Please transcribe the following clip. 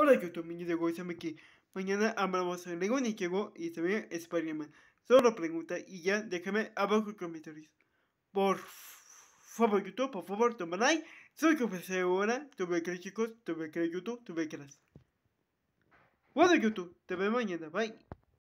Hola YouTube, mi de Goizame que mañana hablamos de Lego Nikego y también spider Solo pregunta y ya déjame abajo en comentarios. Por favor YouTube, por favor, toma like. Soy que ahora, Tuve que creer, chicos, tuve que YouTube, tuve que las. Bueno YouTube, te veo mañana, bye.